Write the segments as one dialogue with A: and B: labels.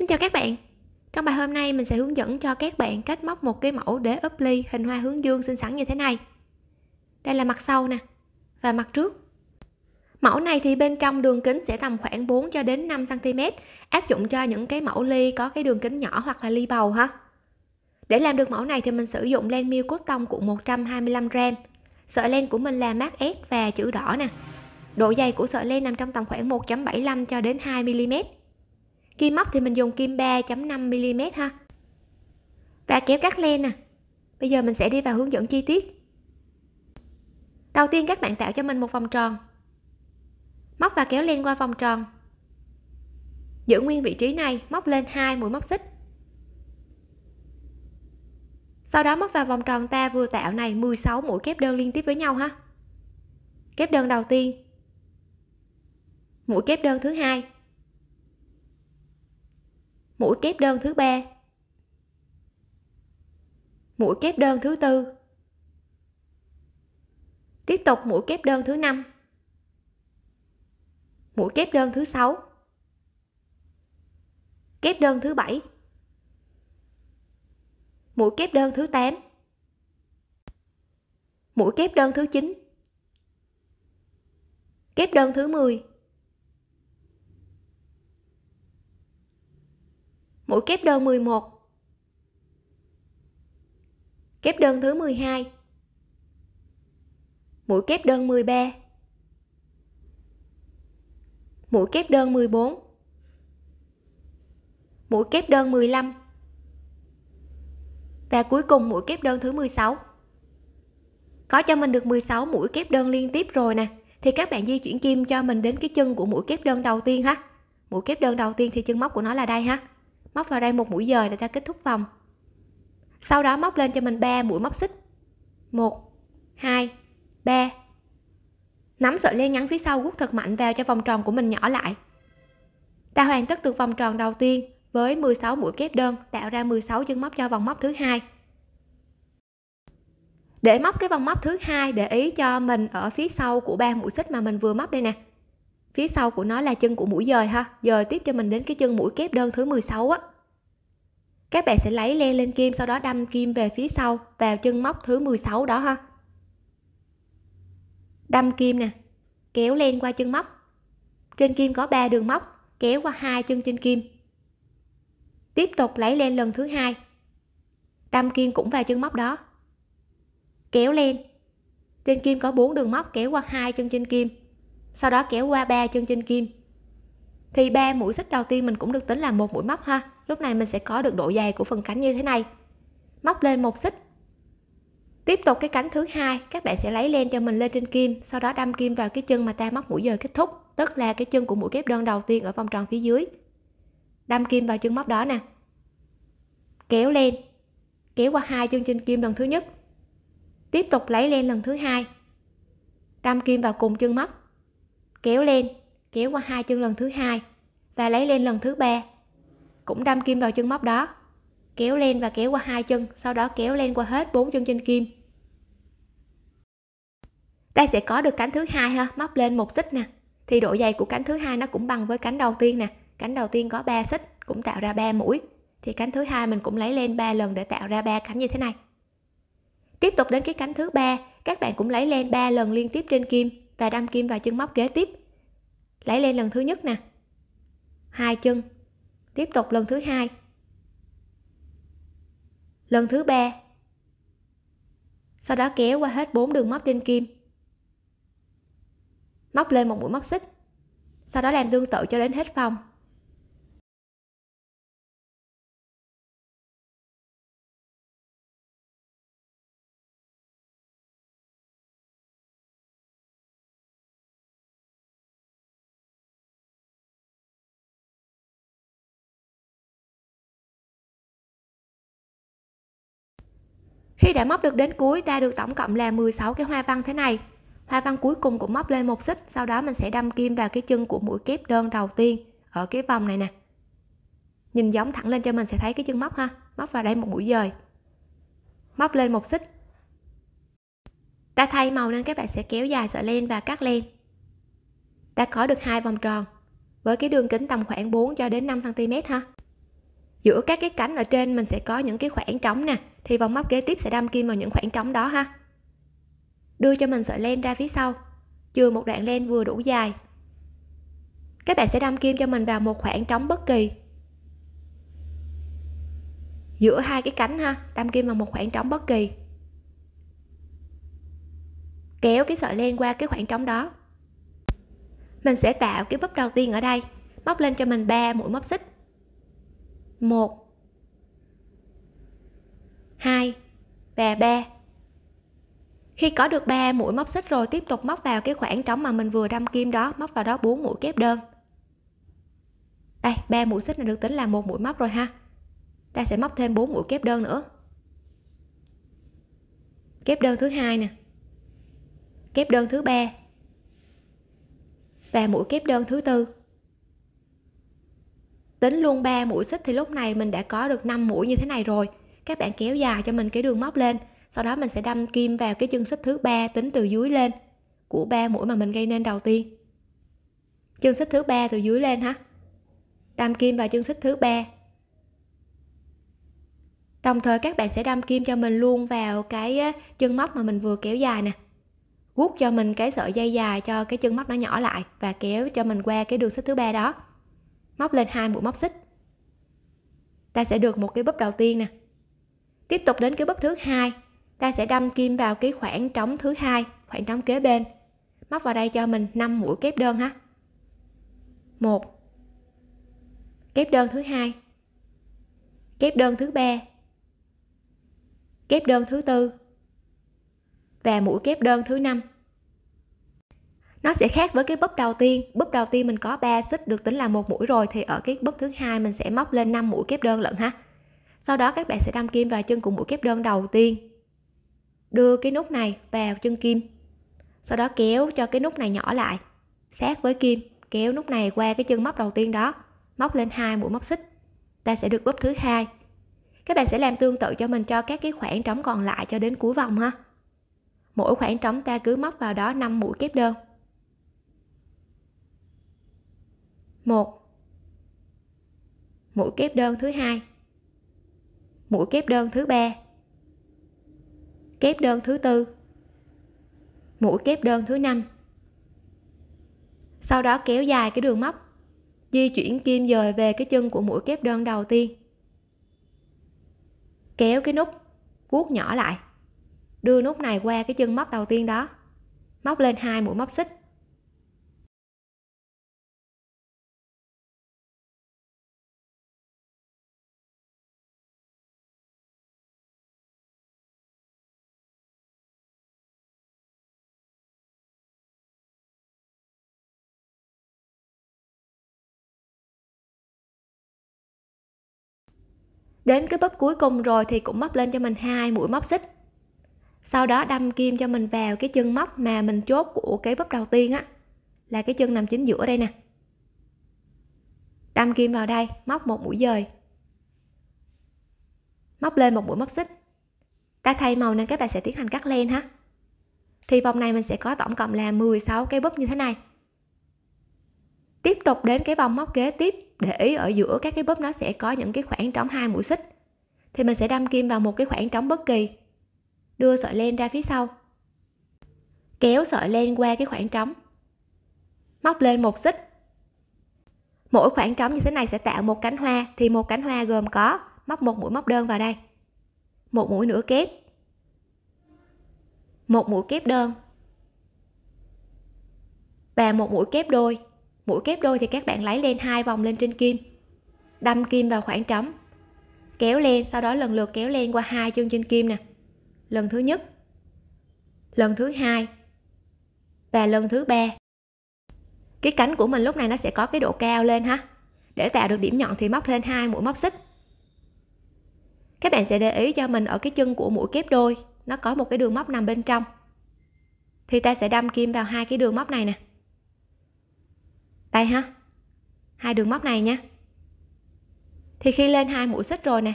A: Xin chào các bạn Trong bài hôm nay mình sẽ hướng dẫn cho các bạn cách móc một cái mẫu để úp ly hình hoa hướng dương xinh xắn như thế này Đây là mặt sau nè và mặt trước Mẫu này thì bên trong đường kính sẽ tầm khoảng 4 cho đến 5 cm, áp dụng cho những cái mẫu ly có cái đường kính nhỏ hoặc là ly bầu ha. Để làm được mẫu này thì mình sử dụng len miêu cốt tông cuộn 125 g. Sợi len của mình là mát S và chữ đỏ nè. Độ dày của sợi len nằm trong tầm khoảng 1.75 cho đến 2 mm kim móc thì mình dùng kim 3.5mm ha và kéo cắt len nè à. bây giờ mình sẽ đi vào hướng dẫn chi tiết đầu tiên các bạn tạo cho mình một vòng tròn móc và kéo len qua vòng tròn giữ nguyên vị trí này móc lên hai mũi móc xích sau đó móc vào vòng tròn ta vừa tạo này 16 mũi kép đơn liên tiếp với nhau ha kép đơn đầu tiên mũi kép đơn thứ hai mũi kép đơn thứ ba mũi kép đơn thứ tư tiếp tục mũi kép đơn thứ năm mũi kép đơn thứ sáu kép đơn thứ bảy mũi kép đơn thứ 8 mũi kép đơn thứ 9 kép đơn thứ 10 mũi kép đơn 11 kép đơn thứ 12 mũi kép đơn 13 mũi kép đơn 14 mũi kép đơn 15 và cuối cùng mũi kép đơn thứ 16 có cho mình được 16 mũi kép đơn liên tiếp rồi nè thì các bạn di chuyển kim cho mình đến cái chân của mũi kép đơn đầu tiên ha mũi kép đơn đầu tiên thì chân móc của nó là đây ha móc vào đây một mũi dời để ta kết thúc vòng sau đó móc lên cho mình 3 mũi móc xích 1 2 3 nắm sợi len ngắn phía sau rút thật mạnh vào cho vòng tròn của mình nhỏ lại ta hoàn tất được vòng tròn đầu tiên với 16 mũi kép đơn tạo ra 16 chân móc cho vòng móc thứ hai để móc cái vòng móc thứ hai để ý cho mình ở phía sau của ba mũi xích mà mình vừa móc đây nè phía sau của nó là chân của mũi dời ha dời tiếp cho mình đến cái chân mũi kép đơn thứ 16 á các bạn sẽ lấy len lên kim sau đó đâm kim về phía sau vào chân móc thứ 16 đó ha đâm kim nè kéo len qua chân móc trên kim có 3 đường móc kéo qua hai chân trên kim tiếp tục lấy len lần thứ hai đâm kim cũng vào chân móc đó kéo len trên kim có 4 đường móc kéo qua hai chân trên kim sau đó kéo qua ba chân trên kim thì ba mũi xích đầu tiên mình cũng được tính là một mũi móc ha lúc này mình sẽ có được độ dày của phần cánh như thế này móc lên một xích tiếp tục cái cánh thứ hai các bạn sẽ lấy len cho mình lên trên kim sau đó đâm kim vào cái chân mà ta móc mũi giờ kết thúc tức là cái chân của mũi kép đơn đầu tiên ở vòng tròn phía dưới đâm kim vào chân móc đó nè kéo len kéo qua hai chân trên kim lần thứ nhất tiếp tục lấy len lần thứ hai đâm kim vào cùng chân móc kéo lên kéo qua hai chân lần thứ hai và lấy lên lần thứ ba cũng đâm kim vào chân móc đó kéo lên và kéo qua hai chân sau đó kéo lên qua hết bốn chân trên kim ta sẽ có được cánh thứ hai ha móc lên một xích nè thì độ dày của cánh thứ hai nó cũng bằng với cánh đầu tiên nè cánh đầu tiên có 3 xích cũng tạo ra 3 mũi thì cánh thứ hai mình cũng lấy lên 3 lần để tạo ra ba cánh như thế này tiếp tục đến cái cánh thứ ba các bạn cũng lấy lên 3 lần liên tiếp trên kim và đâm kim vào chân móc kế tiếp lấy lên lần thứ nhất nè hai chân tiếp tục lần thứ hai lần thứ ba sau đó kéo qua hết bốn đường móc trên kim móc lên một mũi móc xích sau đó làm tương tự cho đến hết vòng Khi đã móc được đến cuối ta được tổng cộng là 16 cái hoa văn thế này. Hoa văn cuối cùng cũng móc lên một xích, sau đó mình sẽ đâm kim vào cái chân của mũi kép đơn đầu tiên ở cái vòng này nè. Nhìn giống thẳng lên cho mình sẽ thấy cái chân móc ha, móc vào đây một mũi dời. Móc lên một xích. Ta thay màu nên các bạn sẽ kéo dài sợi len và cắt len. Ta có được hai vòng tròn với cái đường kính tầm khoảng 4 cho đến 5 cm ha. Giữa các cái cánh ở trên mình sẽ có những cái khoảng trống nè, thì vòng móc kế tiếp sẽ đâm kim vào những khoảng trống đó ha đưa cho mình sợi len ra phía sau chừa một đoạn len vừa đủ dài các bạn sẽ đâm kim cho mình vào một khoảng trống bất kỳ giữa hai cái cánh ha đâm kim vào một khoảng trống bất kỳ kéo cái sợi len qua cái khoảng trống đó mình sẽ tạo cái búp đầu tiên ở đây móc lên cho mình 3 mũi móc xích 1 2 và 3 khi có được 3 mũi móc xích rồi tiếp tục móc vào cái khoảng trống mà mình vừa đâm kim đó móc vào đó 4 mũi kép đơn đây 3 mũi xích này được tính là một mũi móc rồi ha ta sẽ móc thêm 4 mũi kép đơn nữa kép đơn thứ hai nè kép đơn thứ ba và mũi kép đơn thứ tư tính luôn 3 mũi xích thì lúc này mình đã có được 5 mũi như thế này rồi các bạn kéo dài cho mình cái đường móc lên sau đó mình sẽ đâm kim vào cái chân xích thứ ba tính từ dưới lên của ba mũi mà mình gây nên đầu tiên chân xích thứ ba từ dưới lên ha đâm kim vào chân xích thứ ba đồng thời các bạn sẽ đâm kim cho mình luôn vào cái chân móc mà mình vừa kéo dài nè gút cho mình cái sợi dây dài cho cái chân móc nó nhỏ lại và kéo cho mình qua cái đường xích thứ ba đó móc lên hai mũi móc xích ta sẽ được một cái búp đầu tiên nè tiếp tục đến cái bắp thứ hai ta sẽ đâm kim vào cái khoảng trống thứ hai khoảng trống kế bên móc vào đây cho mình 5 mũi kép đơn ha một kép đơn thứ hai kép đơn thứ ba kép đơn thứ tư và mũi kép đơn thứ năm nó sẽ khác với cái búp đầu tiên búp đầu tiên mình có 3 xích được tính là một mũi rồi thì ở cái búp thứ hai mình sẽ móc lên 5 mũi kép đơn lận ha sau đó các bạn sẽ đâm kim vào chân của mũi kép đơn đầu tiên đưa cái nút này vào chân kim sau đó kéo cho cái nút này nhỏ lại sát với kim kéo nút này qua cái chân móc đầu tiên đó móc lên hai mũi móc xích ta sẽ được bóp thứ hai các bạn sẽ làm tương tự cho mình cho các cái khoảng trống còn lại cho đến cuối vòng ha mỗi khoảng trống ta cứ móc vào đó 5 mũi kép đơn 1 mũi kép đơn thứ hai mũi kép đơn thứ ba kép đơn thứ tư mũi kép đơn thứ năm sau đó kéo dài cái đường móc di chuyển kim dời về cái chân của mũi kép đơn đầu tiên kéo cái nút vuốt nhỏ lại đưa nút này qua cái chân móc đầu tiên đó móc lên hai mũi móc xích đến cái bóp cuối cùng rồi thì cũng móc lên cho mình hai mũi móc xích sau đó đâm kim cho mình vào cái chân móc mà mình chốt của cái bóp đầu tiên á là cái chân nằm chính giữa đây nè đâm kim vào đây móc một mũi dời móc lên một mũi móc xích ta thay màu nên các bạn sẽ tiến hành cắt len ha thì vòng này mình sẽ có tổng cộng là 16 cái búp như thế này tiếp tục đến cái vòng móc kế tiếp để ý ở giữa các cái bóp nó sẽ có những cái khoảng trống hai mũi xích thì mình sẽ đâm kim vào một cái khoảng trống bất kỳ đưa sợi len ra phía sau kéo sợi len qua cái khoảng trống móc lên một xích mỗi khoảng trống như thế này sẽ tạo một cánh hoa thì một cánh hoa gồm có móc một mũi móc đơn vào đây một mũi nửa kép một mũi kép đơn và một mũi kép đôi mũi kép đôi thì các bạn lấy lên hai vòng lên trên kim đâm kim vào khoảng trống kéo lên sau đó lần lượt kéo lên qua hai chân trên kim nè lần thứ nhất lần thứ hai và lần thứ ba cái cánh của mình lúc này nó sẽ có cái độ cao lên ha để tạo được điểm nhọn thì móc lên hai mũi móc xích các bạn sẽ để ý cho mình ở cái chân của mũi kép đôi nó có một cái đường móc nằm bên trong thì ta sẽ đâm kim vào hai cái đường móc này nè đây ha hai đường móc này nha thì khi lên hai mũi xích rồi nè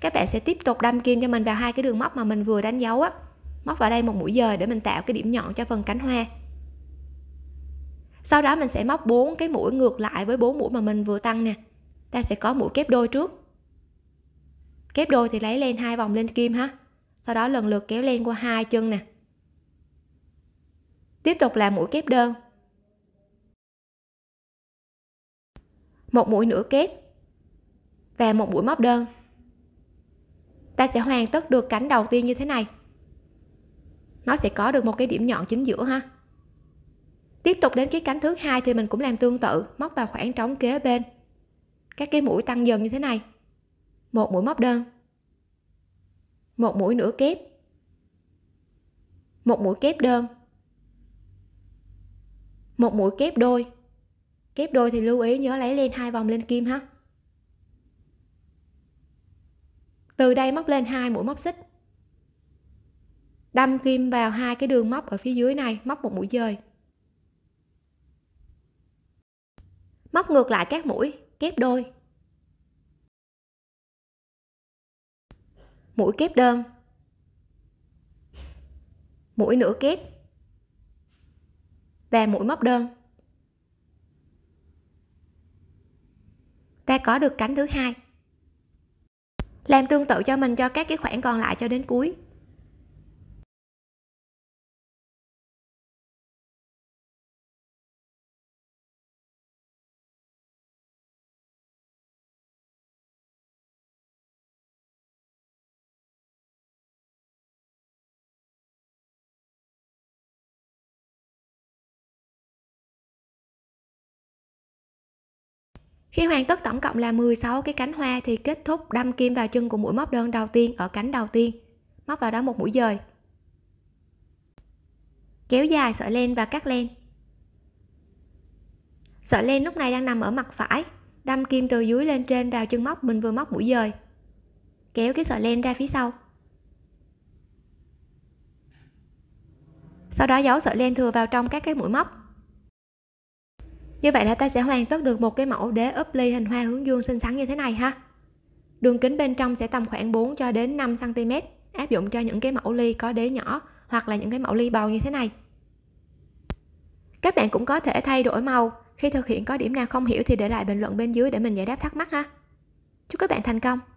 A: các bạn sẽ tiếp tục đâm kim cho mình vào hai cái đường móc mà mình vừa đánh dấu á móc vào đây một mũi dời để mình tạo cái điểm nhọn cho phần cánh hoa sau đó mình sẽ móc bốn cái mũi ngược lại với bốn mũi mà mình vừa tăng nè ta sẽ có mũi kép đôi trước kép đôi thì lấy lên hai vòng lên kim ha sau đó lần lượt kéo len qua hai chân nè tiếp tục làm mũi kép đơn một mũi nửa kép và một mũi móc đơn ta sẽ hoàn tất được cánh đầu tiên như thế này nó sẽ có được một cái điểm nhọn chính giữa ha tiếp tục đến cái cánh thứ hai thì mình cũng làm tương tự móc vào khoảng trống kế bên các cái mũi tăng dần như thế này một mũi móc đơn một mũi nửa kép một mũi kép đơn một mũi kép đôi kép đôi thì lưu ý nhớ lấy lên hai vòng lên kim ha từ đây móc lên hai mũi móc xích đâm kim vào hai cái đường móc ở phía dưới này móc một mũi dời móc ngược lại các mũi kép đôi mũi kép đơn mũi nửa kép và mũi móc đơn ta có được cánh thứ hai làm tương tự cho mình cho các cái khoảng còn lại cho đến cuối Khi hoàn tất tổng cộng là 16 cái cánh hoa thì kết thúc đâm kim vào chân của mũi móc đơn đầu tiên ở cánh đầu tiên. Móc vào đó một mũi dời. Kéo dài sợi len và cắt len. Sợi len lúc này đang nằm ở mặt phải, đâm kim từ dưới lên trên vào chân móc mình vừa móc mũi dời. Kéo cái sợi len ra phía sau. Sau đó giấu sợi len thừa vào trong các cái mũi móc như vậy là ta sẽ hoàn tất được một cái mẫu đế ốp ly hình hoa hướng dương xinh xắn như thế này ha đường kính bên trong sẽ tầm khoảng 4 cho đến 5 cm áp dụng cho những cái mẫu ly có đế nhỏ hoặc là những cái mẫu ly bầu như thế này các bạn cũng có thể thay đổi màu khi thực hiện có điểm nào không hiểu thì để lại bình luận bên dưới để mình giải đáp thắc mắc ha chúc các bạn thành công